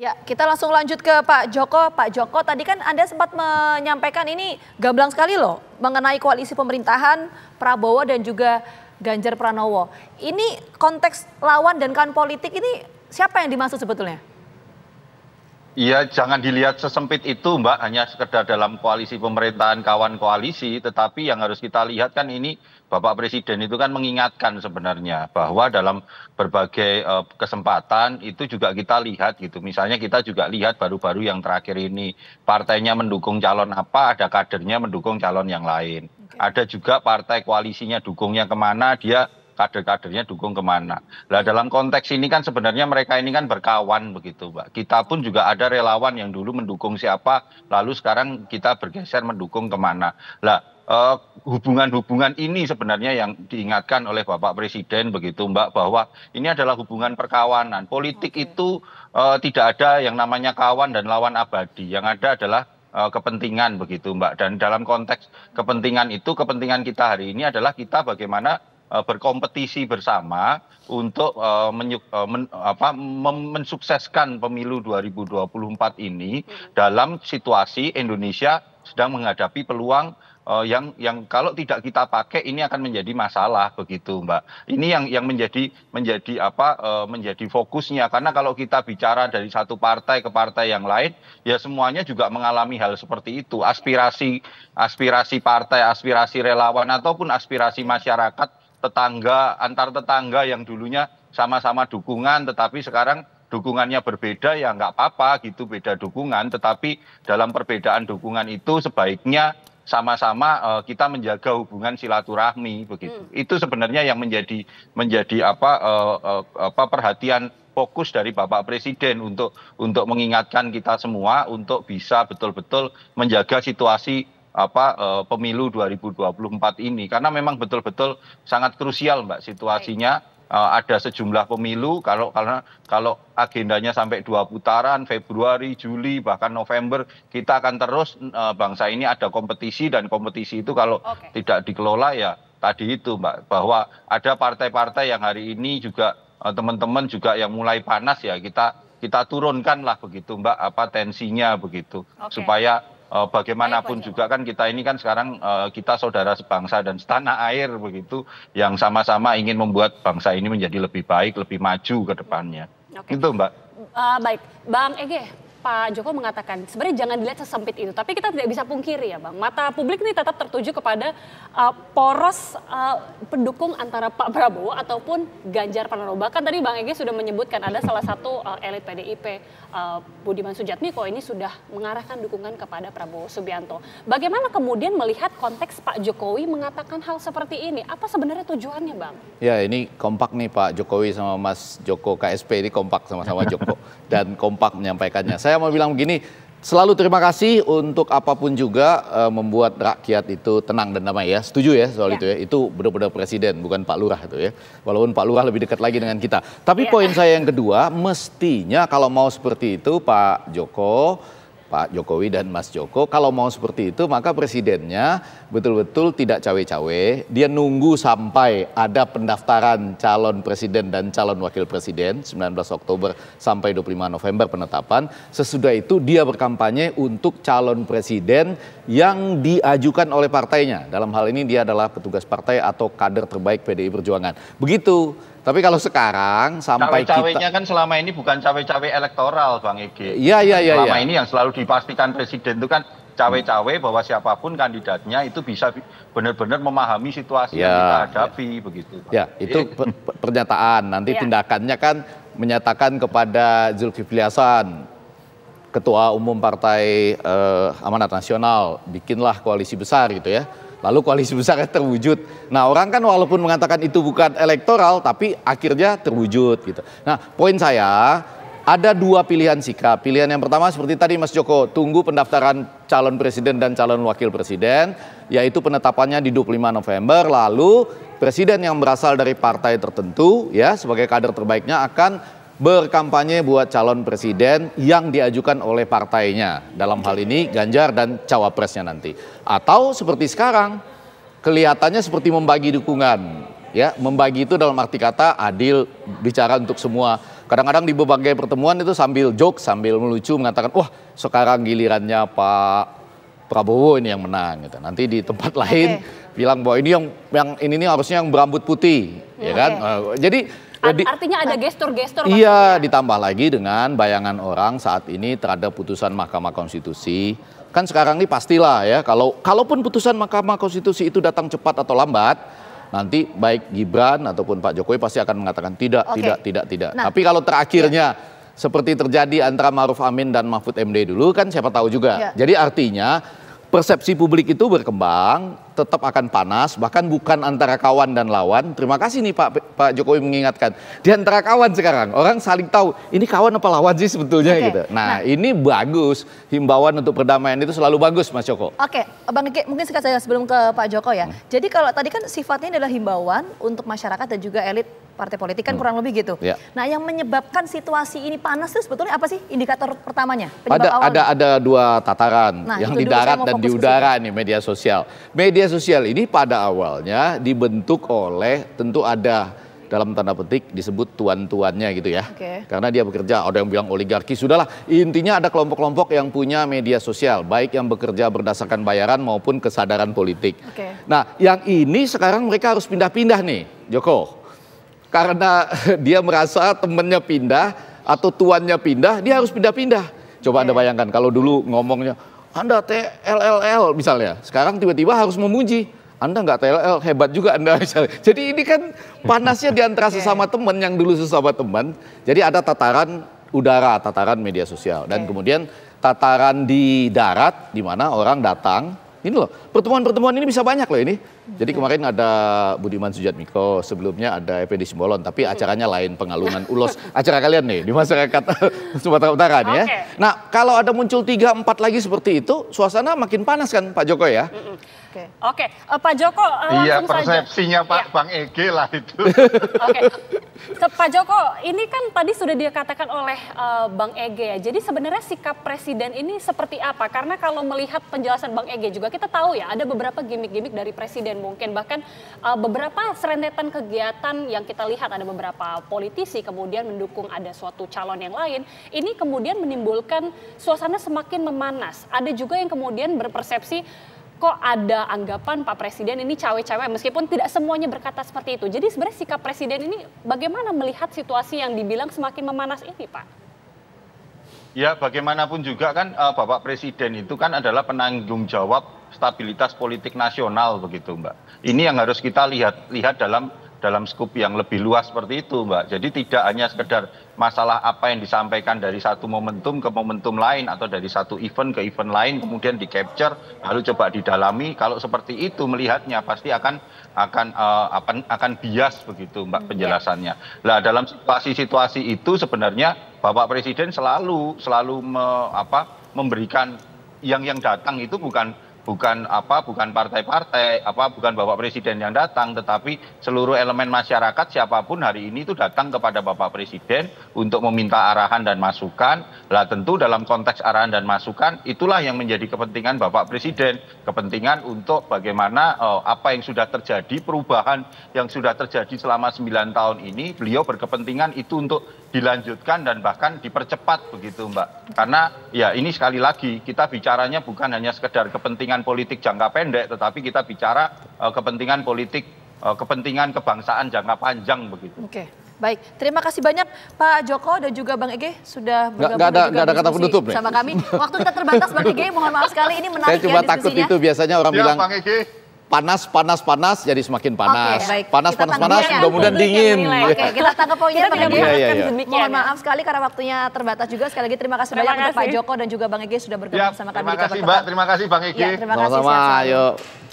Ya, kita langsung lanjut ke Pak Joko. Pak Joko, tadi kan Anda sempat menyampaikan ini gamblang sekali loh mengenai koalisi pemerintahan Prabowo dan juga Ganjar Pranowo. Ini konteks lawan dan kan politik ini siapa yang dimaksud sebetulnya? Iya, jangan dilihat sesempit itu, Mbak, hanya sekedar dalam koalisi pemerintahan kawan koalisi, tetapi yang harus kita lihat kan ini Bapak Presiden itu kan mengingatkan sebenarnya bahwa dalam berbagai uh, kesempatan itu juga kita lihat gitu. Misalnya kita juga lihat baru-baru yang terakhir ini partainya mendukung calon apa, ada kadernya mendukung calon yang lain. Ada juga partai koalisinya dukungnya kemana, dia kader-kadernya dukung kemana. Nah dalam konteks ini kan sebenarnya mereka ini kan berkawan begitu Mbak. Kita pun juga ada relawan yang dulu mendukung siapa, lalu sekarang kita bergeser mendukung kemana. Nah hubungan-hubungan uh, ini sebenarnya yang diingatkan oleh Bapak Presiden begitu Mbak bahwa ini adalah hubungan perkawanan. Politik okay. itu uh, tidak ada yang namanya kawan dan lawan abadi. Yang ada adalah uh, kepentingan begitu Mbak. Dan dalam konteks kepentingan itu kepentingan kita hari ini adalah kita bagaimana Eh, berkompetisi bersama untuk uh, menyuk, uh, men, apa, mem, mensukseskan pemilu 2024 ini hmm. dalam situasi Indonesia sedang menghadapi peluang yang yang kalau tidak kita pakai ini akan menjadi masalah begitu Mbak. Ini yang yang menjadi menjadi apa menjadi fokusnya karena kalau kita bicara dari satu partai ke partai yang lain ya semuanya juga mengalami hal seperti itu. Aspirasi aspirasi partai, aspirasi relawan ataupun aspirasi masyarakat tetangga antar tetangga yang dulunya sama-sama dukungan tetapi sekarang dukungannya berbeda ya nggak apa-apa gitu beda dukungan tetapi dalam perbedaan dukungan itu sebaiknya sama-sama uh, kita menjaga hubungan silaturahmi begitu hmm. itu sebenarnya yang menjadi menjadi apa uh, uh, apa perhatian fokus dari Bapak Presiden untuk untuk mengingatkan kita semua untuk bisa betul-betul menjaga situasi apa uh, pemilu 2024 ini karena memang betul-betul sangat krusial Mbak situasinya uh, ada sejumlah pemilu kalau karena kalau agendanya sampai dua putaran Februari, Juli bahkan November kita akan terus uh, bangsa ini ada kompetisi dan kompetisi itu kalau okay. tidak dikelola ya tadi itu Mbak bahwa ada partai-partai yang hari ini juga teman-teman uh, juga yang mulai panas ya kita kita turunkanlah begitu Mbak apa tensinya begitu okay. supaya Eh, bagaimanapun juga kan kita ini kan sekarang eh, kita saudara sebangsa dan setanah air begitu yang sama-sama ingin membuat bangsa ini menjadi lebih baik, lebih maju ke depannya. Itu Mbak. Uh, baik, Bang Ege, Pak Joko mengatakan sebenarnya jangan dilihat sesempit itu, tapi kita tidak bisa pungkiri ya Bang. Mata publik ini tetap tertuju kepada uh, poros uh, pendukung antara Pak Prabowo ataupun Ganjar Pranowo. Bahkan tadi Bang Ege sudah menyebutkan ada salah satu uh, elit PDIP uh, Budiman Sujatmiko ini sudah mengarahkan dukungan kepada Prabowo Subianto. Bagaimana kemudian melihat konteks Pak Jokowi mengatakan hal seperti ini? Apa sebenarnya tujuannya Bang? Ya ini kompak nih Pak Jokowi sama Mas Joko KSP ini kompak sama-sama Joko dan kompak menyampaikannya. Saya saya mau bilang begini, selalu terima kasih untuk apapun juga uh, membuat rakyat itu tenang dan damai ya. Setuju ya soal ya. itu ya. Itu benar-benar presiden bukan Pak Lurah itu ya. Walaupun Pak Lurah lebih dekat lagi dengan kita. Tapi ya. poin saya yang kedua, mestinya kalau mau seperti itu Pak Joko Pak Jokowi dan Mas Joko. Kalau mau seperti itu, maka presidennya betul-betul tidak cawe-cawe. Dia nunggu sampai ada pendaftaran calon presiden dan calon wakil presiden 19 Oktober sampai 25 November penetapan. Sesudah itu dia berkampanye untuk calon presiden yang diajukan oleh partainya. Dalam hal ini dia adalah petugas partai atau kader terbaik PDI Perjuangan. Begitu tapi kalau sekarang sampai cawe-cawenya kita... kan selama ini bukan cawe-cawe elektoral, Bang Ege. Iya, iya, iya. Selama ya. ini yang selalu dipastikan presiden itu kan cawe-cawe bahwa siapapun kandidatnya itu bisa benar-benar memahami situasi ya, yang kita hadapi ya. begitu. Bang. Ya, itu pernyataan. Nanti ya. tindakannya kan menyatakan kepada Zulkifli Hasan, Ketua Umum Partai eh, Amanat Nasional, bikinlah koalisi besar gitu ya. Lalu koalisi besar terwujud. Nah orang kan walaupun mengatakan itu bukan elektoral, tapi akhirnya terwujud gitu. Nah poin saya ada dua pilihan sikap. Pilihan yang pertama seperti tadi Mas Joko, tunggu pendaftaran calon presiden dan calon wakil presiden, yaitu penetapannya di 25 November. Lalu presiden yang berasal dari partai tertentu ya sebagai kader terbaiknya akan berkampanye buat calon presiden yang diajukan oleh partainya. Dalam hal ini Ganjar dan cawapresnya nanti. Atau seperti sekarang kelihatannya seperti membagi dukungan. Ya, membagi itu dalam arti kata adil bicara untuk semua. Kadang-kadang di berbagai pertemuan itu sambil joke, sambil melucu mengatakan, "Wah, sekarang gilirannya Pak Prabowo ini yang menang." gitu. Nanti di tempat lain okay. bilang bahwa ini yang yang ini ini harusnya yang berambut putih, okay. Ya, ya kan? Eh, jadi jadi, Artinya ada gestur-gestur. Iya, maksudnya. ditambah lagi dengan bayangan orang saat ini terhadap putusan Mahkamah Konstitusi. Kan sekarang ini pastilah ya, kalau kalaupun putusan Mahkamah Konstitusi itu datang cepat atau lambat, nanti baik Gibran ataupun Pak Jokowi pasti akan mengatakan tidak, okay. tidak, tidak, tidak. Nah, Tapi kalau terakhirnya ya seperti terjadi antara Maruf Amin dan Mahfud MD dulu kan siapa tahu juga. Ya. Jadi artinya persepsi publik itu berkembang, tetap akan panas, bahkan bukan antara kawan dan lawan. Terima kasih nih Pak Pak Jokowi mengingatkan. Di antara kawan sekarang, orang saling tahu ini kawan apa lawan sih sebetulnya okay. gitu. Nah, nah, ini bagus himbauan untuk perdamaian itu selalu bagus Mas Joko. Oke, okay. Bang Eki, mungkin sekarang saya sebelum ke Pak Joko ya. Hmm. Jadi kalau tadi kan sifatnya adalah himbauan untuk masyarakat dan juga elit partai politik kan hmm. kurang lebih gitu. Ya. Nah, yang menyebabkan situasi ini panas itu sebetulnya apa sih indikator pertamanya? ada ada ada dua tataran nah, yang di darat dan di udara nih media sosial. Media sosial ini pada awalnya dibentuk oleh tentu ada dalam tanda petik disebut tuan-tuannya gitu ya. Okay. Karena dia bekerja, ada yang bilang oligarki. Sudahlah, intinya ada kelompok-kelompok yang punya media sosial, baik yang bekerja berdasarkan bayaran maupun kesadaran politik. Okay. Nah, yang ini sekarang mereka harus pindah-pindah nih, Joko karena dia merasa temennya pindah atau tuannya pindah, dia harus pindah-pindah. Coba Anda bayangkan kalau dulu ngomongnya, Anda TLLL misalnya, sekarang tiba-tiba harus memuji. Anda nggak TLL, hebat juga Anda misalnya. Jadi ini kan panasnya di antara sesama teman yang dulu sesama teman. Jadi ada tataran udara, tataran media sosial. Dan kemudian tataran di darat di mana orang datang ini loh, pertemuan-pertemuan ini bisa banyak loh ini. Jadi kemarin ada Budiman Sujatmiko, sebelumnya ada Effendi Simbolon, tapi acaranya lain pengalungan ulos. Acara kalian nih di masyarakat Sumatera Utara nih ya. Okay. Nah, kalau ada muncul tiga empat lagi seperti itu, suasana makin panas kan Pak Joko ya? Oke, okay. okay. uh, eh, Pak Joko eh, Iya, persepsinya saja. Pak ya. Bang Ege lah itu. Oke, Pak Joko, ini kan tadi sudah dikatakan oleh uh, Bang Ege ya. Jadi sebenarnya sikap presiden ini seperti apa? Karena kalau melihat penjelasan Bang Ege juga kita tahu ya ada beberapa gimmick-gimmick dari presiden mungkin bahkan uh, beberapa serentetan kegiatan yang kita lihat ada beberapa politisi kemudian mendukung ada suatu calon yang lain. Ini kemudian menimbulkan suasana semakin memanas. Ada juga yang kemudian berpersepsi kok ada anggapan Pak Presiden ini cawe-cawe meskipun tidak semuanya berkata seperti itu. Jadi sebenarnya sikap Presiden ini bagaimana melihat situasi yang dibilang semakin memanas ini Pak? Ya bagaimanapun juga kan eh, Bapak Presiden itu kan adalah penanggung jawab stabilitas politik nasional begitu Mbak. Ini yang harus kita lihat lihat dalam dalam skup yang lebih luas seperti itu Mbak. Jadi tidak hanya sekedar masalah apa yang disampaikan dari satu momentum ke momentum lain atau dari satu event ke event lain kemudian di capture lalu coba didalami kalau seperti itu melihatnya pasti akan akan uh, eh, akan akan bias begitu Mbak hmm, ya. penjelasannya. Lah dalam situasi-situasi itu sebenarnya Bapak Presiden selalu selalu me, apa memberikan yang yang datang itu bukan bukan apa bukan partai-partai apa bukan Bapak Presiden yang datang tetapi seluruh elemen masyarakat siapapun hari ini itu datang kepada Bapak Presiden untuk meminta arahan dan masukan. Lah tentu dalam konteks arahan dan masukan itulah yang menjadi kepentingan Bapak Presiden, kepentingan untuk bagaimana oh, apa yang sudah terjadi perubahan yang sudah terjadi selama 9 tahun ini beliau berkepentingan itu untuk dilanjutkan dan bahkan dipercepat begitu Mbak. Karena ya ini sekali lagi kita bicaranya bukan hanya sekedar kepentingan kepentingan politik jangka pendek, tetapi kita bicara eh, kepentingan politik, eh, kepentingan kebangsaan jangka panjang begitu. Oke. Okay. Baik, terima kasih banyak Pak Joko dan juga Bang Ege sudah bergabung. ada, juga ada kata penutup nih. Sama kami. Waktu kita terbatas Bang Ege, mohon maaf sekali ini menarik Saya cuma ya, takut itu biasanya orang ya, bilang. Bang Ege panas panas panas jadi semakin panas. Okay, baik. Panas kita panas panas mudah-mudahan dingin. Oke, okay, iya. kita tangkap poinnya Kita tidak iya, iya, iya. Mohon maaf sekali karena waktunya terbatas juga. Sekali lagi terima kasih banyak untuk Pak Joko dan juga Bang Egi sudah bergabung ya, sama kami. Terima kasih Mbak, terima kasih Bang Egi. Ya, terima sama kasih. Sama-sama,